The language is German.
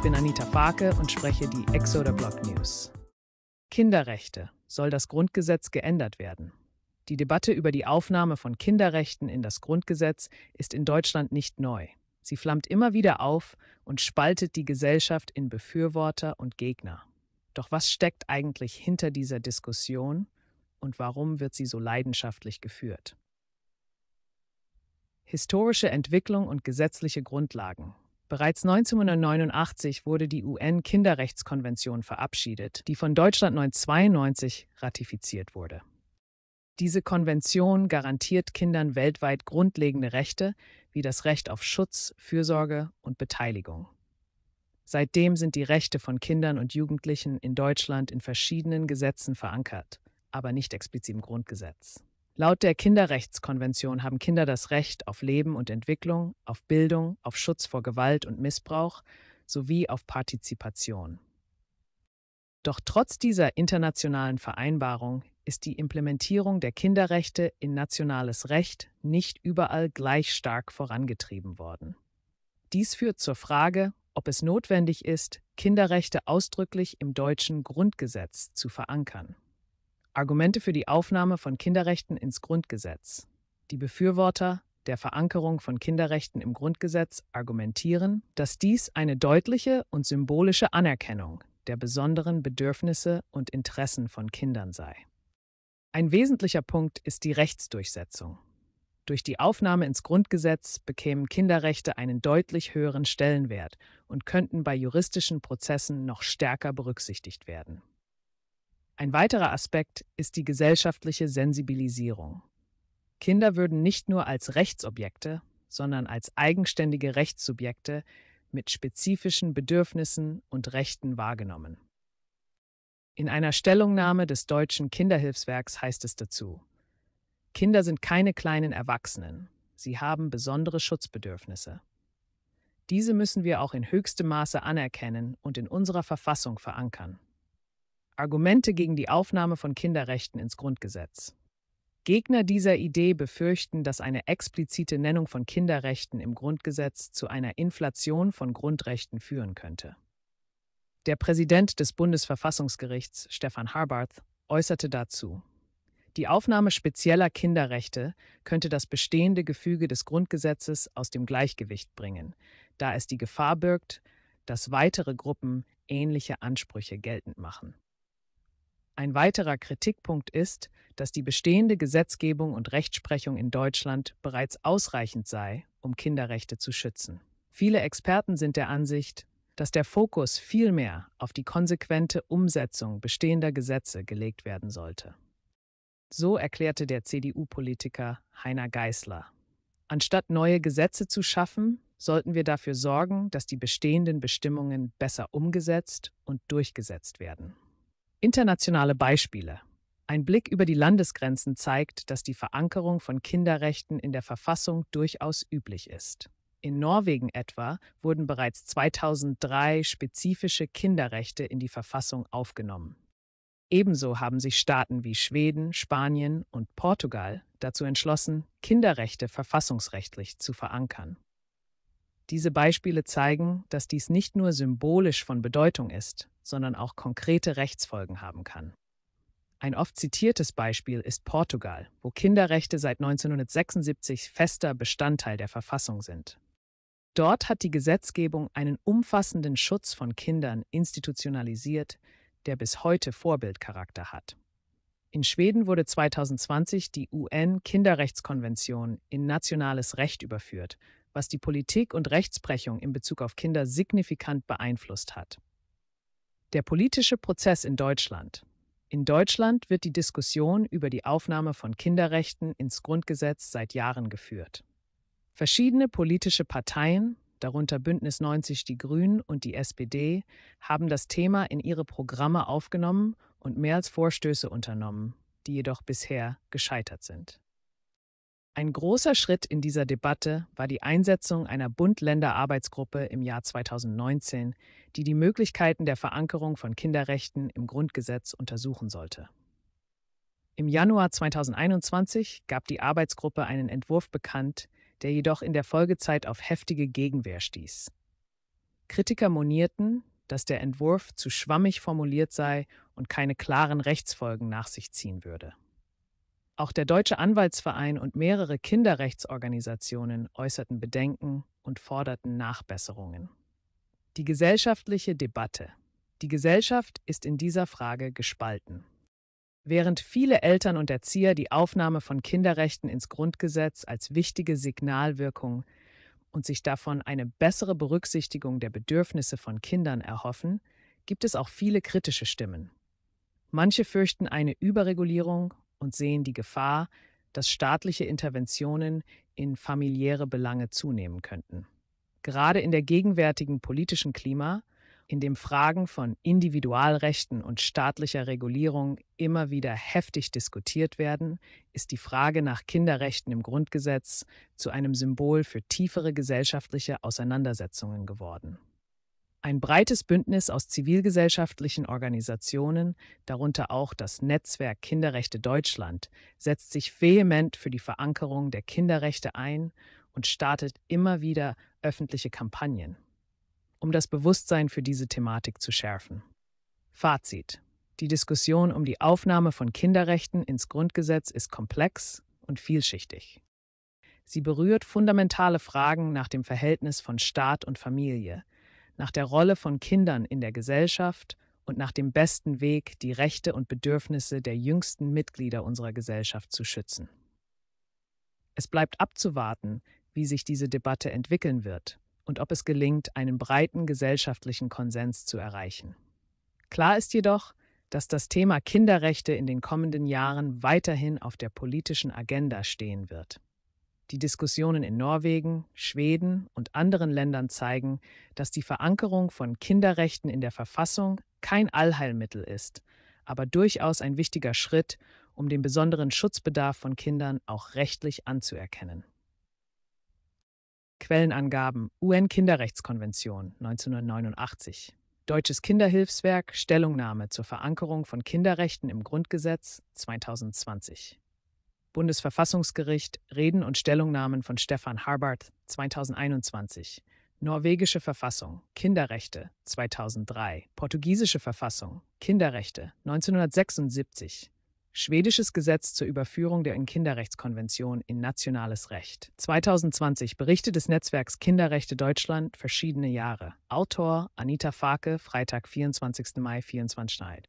Ich bin Anita Farke und spreche die Exoder Blog News. Kinderrechte. Soll das Grundgesetz geändert werden? Die Debatte über die Aufnahme von Kinderrechten in das Grundgesetz ist in Deutschland nicht neu. Sie flammt immer wieder auf und spaltet die Gesellschaft in Befürworter und Gegner. Doch was steckt eigentlich hinter dieser Diskussion und warum wird sie so leidenschaftlich geführt? Historische Entwicklung und gesetzliche Grundlagen. Bereits 1989 wurde die UN-Kinderrechtskonvention verabschiedet, die von Deutschland 1992 ratifiziert wurde. Diese Konvention garantiert Kindern weltweit grundlegende Rechte wie das Recht auf Schutz, Fürsorge und Beteiligung. Seitdem sind die Rechte von Kindern und Jugendlichen in Deutschland in verschiedenen Gesetzen verankert, aber nicht explizit im Grundgesetz. Laut der Kinderrechtskonvention haben Kinder das Recht auf Leben und Entwicklung, auf Bildung, auf Schutz vor Gewalt und Missbrauch sowie auf Partizipation. Doch trotz dieser internationalen Vereinbarung ist die Implementierung der Kinderrechte in nationales Recht nicht überall gleich stark vorangetrieben worden. Dies führt zur Frage, ob es notwendig ist, Kinderrechte ausdrücklich im deutschen Grundgesetz zu verankern. Argumente für die Aufnahme von Kinderrechten ins Grundgesetz. Die Befürworter der Verankerung von Kinderrechten im Grundgesetz argumentieren, dass dies eine deutliche und symbolische Anerkennung der besonderen Bedürfnisse und Interessen von Kindern sei. Ein wesentlicher Punkt ist die Rechtsdurchsetzung. Durch die Aufnahme ins Grundgesetz bekämen Kinderrechte einen deutlich höheren Stellenwert und könnten bei juristischen Prozessen noch stärker berücksichtigt werden. Ein weiterer Aspekt ist die gesellschaftliche Sensibilisierung. Kinder würden nicht nur als Rechtsobjekte, sondern als eigenständige Rechtssubjekte mit spezifischen Bedürfnissen und Rechten wahrgenommen. In einer Stellungnahme des Deutschen Kinderhilfswerks heißt es dazu, Kinder sind keine kleinen Erwachsenen, sie haben besondere Schutzbedürfnisse. Diese müssen wir auch in höchstem Maße anerkennen und in unserer Verfassung verankern. Argumente gegen die Aufnahme von Kinderrechten ins Grundgesetz. Gegner dieser Idee befürchten, dass eine explizite Nennung von Kinderrechten im Grundgesetz zu einer Inflation von Grundrechten führen könnte. Der Präsident des Bundesverfassungsgerichts, Stefan Harbarth, äußerte dazu, die Aufnahme spezieller Kinderrechte könnte das bestehende Gefüge des Grundgesetzes aus dem Gleichgewicht bringen, da es die Gefahr birgt, dass weitere Gruppen ähnliche Ansprüche geltend machen. Ein weiterer Kritikpunkt ist, dass die bestehende Gesetzgebung und Rechtsprechung in Deutschland bereits ausreichend sei, um Kinderrechte zu schützen. Viele Experten sind der Ansicht, dass der Fokus vielmehr auf die konsequente Umsetzung bestehender Gesetze gelegt werden sollte. So erklärte der CDU-Politiker Heiner Geißler. Anstatt neue Gesetze zu schaffen, sollten wir dafür sorgen, dass die bestehenden Bestimmungen besser umgesetzt und durchgesetzt werden. Internationale Beispiele. Ein Blick über die Landesgrenzen zeigt, dass die Verankerung von Kinderrechten in der Verfassung durchaus üblich ist. In Norwegen etwa wurden bereits 2003 spezifische Kinderrechte in die Verfassung aufgenommen. Ebenso haben sich Staaten wie Schweden, Spanien und Portugal dazu entschlossen, Kinderrechte verfassungsrechtlich zu verankern. Diese Beispiele zeigen, dass dies nicht nur symbolisch von Bedeutung ist, sondern auch konkrete Rechtsfolgen haben kann. Ein oft zitiertes Beispiel ist Portugal, wo Kinderrechte seit 1976 fester Bestandteil der Verfassung sind. Dort hat die Gesetzgebung einen umfassenden Schutz von Kindern institutionalisiert, der bis heute Vorbildcharakter hat. In Schweden wurde 2020 die UN-Kinderrechtskonvention in nationales Recht überführt was die Politik und Rechtsprechung in Bezug auf Kinder signifikant beeinflusst hat. Der politische Prozess in Deutschland. In Deutschland wird die Diskussion über die Aufnahme von Kinderrechten ins Grundgesetz seit Jahren geführt. Verschiedene politische Parteien, darunter Bündnis 90 Die Grünen und die SPD, haben das Thema in ihre Programme aufgenommen und mehr als Vorstöße unternommen, die jedoch bisher gescheitert sind. Ein großer Schritt in dieser Debatte war die Einsetzung einer Bund-Länder-Arbeitsgruppe im Jahr 2019, die die Möglichkeiten der Verankerung von Kinderrechten im Grundgesetz untersuchen sollte. Im Januar 2021 gab die Arbeitsgruppe einen Entwurf bekannt, der jedoch in der Folgezeit auf heftige Gegenwehr stieß. Kritiker monierten, dass der Entwurf zu schwammig formuliert sei und keine klaren Rechtsfolgen nach sich ziehen würde. Auch der Deutsche Anwaltsverein und mehrere Kinderrechtsorganisationen äußerten Bedenken und forderten Nachbesserungen. Die gesellschaftliche Debatte. Die Gesellschaft ist in dieser Frage gespalten. Während viele Eltern und Erzieher die Aufnahme von Kinderrechten ins Grundgesetz als wichtige Signalwirkung und sich davon eine bessere Berücksichtigung der Bedürfnisse von Kindern erhoffen, gibt es auch viele kritische Stimmen. Manche fürchten eine Überregulierung und sehen die Gefahr, dass staatliche Interventionen in familiäre Belange zunehmen könnten. Gerade in der gegenwärtigen politischen Klima, in dem Fragen von Individualrechten und staatlicher Regulierung immer wieder heftig diskutiert werden, ist die Frage nach Kinderrechten im Grundgesetz zu einem Symbol für tiefere gesellschaftliche Auseinandersetzungen geworden. Ein breites Bündnis aus zivilgesellschaftlichen Organisationen, darunter auch das Netzwerk Kinderrechte Deutschland, setzt sich vehement für die Verankerung der Kinderrechte ein und startet immer wieder öffentliche Kampagnen, um das Bewusstsein für diese Thematik zu schärfen. Fazit. Die Diskussion um die Aufnahme von Kinderrechten ins Grundgesetz ist komplex und vielschichtig. Sie berührt fundamentale Fragen nach dem Verhältnis von Staat und Familie, nach der Rolle von Kindern in der Gesellschaft und nach dem besten Weg, die Rechte und Bedürfnisse der jüngsten Mitglieder unserer Gesellschaft zu schützen. Es bleibt abzuwarten, wie sich diese Debatte entwickeln wird und ob es gelingt, einen breiten gesellschaftlichen Konsens zu erreichen. Klar ist jedoch, dass das Thema Kinderrechte in den kommenden Jahren weiterhin auf der politischen Agenda stehen wird. Die Diskussionen in Norwegen, Schweden und anderen Ländern zeigen, dass die Verankerung von Kinderrechten in der Verfassung kein Allheilmittel ist, aber durchaus ein wichtiger Schritt, um den besonderen Schutzbedarf von Kindern auch rechtlich anzuerkennen. Quellenangaben UN-Kinderrechtskonvention 1989 Deutsches Kinderhilfswerk Stellungnahme zur Verankerung von Kinderrechten im Grundgesetz 2020 Bundesverfassungsgericht, Reden und Stellungnahmen von Stefan Harbart 2021, norwegische Verfassung, Kinderrechte 2003, portugiesische Verfassung, Kinderrechte 1976, schwedisches Gesetz zur Überführung der Kinderrechtskonvention in nationales Recht 2020, Berichte des Netzwerks Kinderrechte Deutschland, verschiedene Jahre, Autor Anita Farke, Freitag, 24. Mai, 24 Schneid.